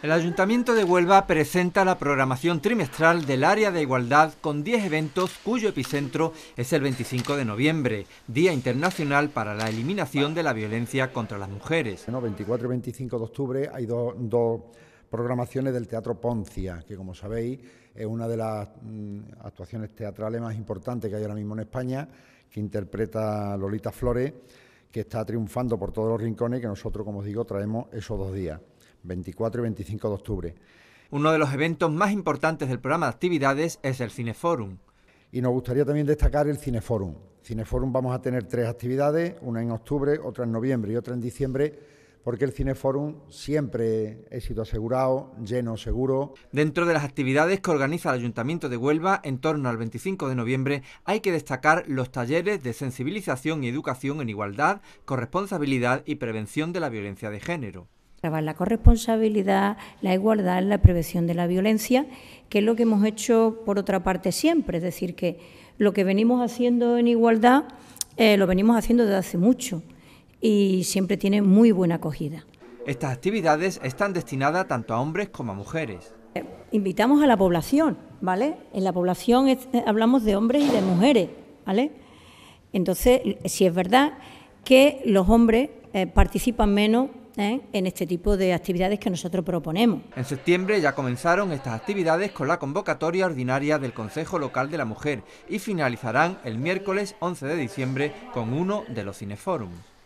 El Ayuntamiento de Huelva presenta la programación trimestral del Área de Igualdad con 10 eventos cuyo epicentro es el 25 de noviembre, Día Internacional para la Eliminación de la Violencia contra las Mujeres. Bueno, 24 y 25 de octubre hay dos, programaciones del Teatro Poncia, que como sabéis es una de las mm, actuaciones teatrales más importantes que hay ahora mismo en España, que interpreta Lolita Flores, que está triunfando por todos los rincones que nosotros, como os digo, traemos esos dos días. 24 y 25 de octubre. Uno de los eventos más importantes del programa de actividades es el Cineforum. Y nos gustaría también destacar el Cineforum. Cineforum vamos a tener tres actividades, una en octubre, otra en noviembre y otra en diciembre, porque el Cineforum siempre éxito asegurado, lleno seguro. Dentro de las actividades que organiza el Ayuntamiento de Huelva en torno al 25 de noviembre hay que destacar los talleres de sensibilización y educación en igualdad, corresponsabilidad y prevención de la violencia de género trabajar la corresponsabilidad, la igualdad, la prevención de la violencia, que es lo que hemos hecho por otra parte siempre, es decir, que lo que venimos haciendo en igualdad eh, lo venimos haciendo desde hace mucho y siempre tiene muy buena acogida. Estas actividades están destinadas tanto a hombres como a mujeres. Eh, invitamos a la población, ¿vale? En la población eh, hablamos de hombres y de mujeres, ¿vale? Entonces, si es verdad que los hombres participan menos ¿eh? en este tipo de actividades que nosotros proponemos. En septiembre ya comenzaron estas actividades con la convocatoria ordinaria del Consejo Local de la Mujer y finalizarán el miércoles 11 de diciembre con uno de los cineforums.